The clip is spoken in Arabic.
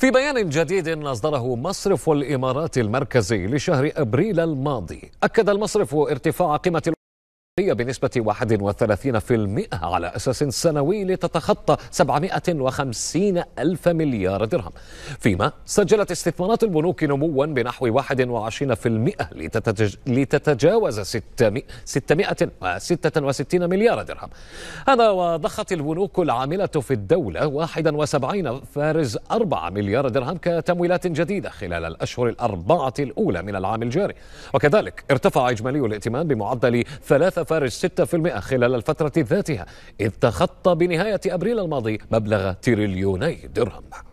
في بيان جديد أصدره مصرف الإمارات المركزي لشهر أبريل الماضي أكد المصرف ارتفاع قيمة هي بنسبة 31% على أساس سنوي لتتخطى 750 ألف مليار درهم فيما سجلت استثمارات البنوك نموا بنحو 21% لتتج... لتتجاوز 600... 666 مليار درهم هذا وضخت البنوك العاملة في الدولة 71 فارز 4 مليار درهم كتمويلات جديدة خلال الأشهر الأربعة الأولى من العام الجاري وكذلك ارتفع إجمالي الائتمان بمعدل 3 فارج 6% خلال الفترة ذاتها إذ تخطى بنهاية أبريل الماضي مبلغ تريليوني درهم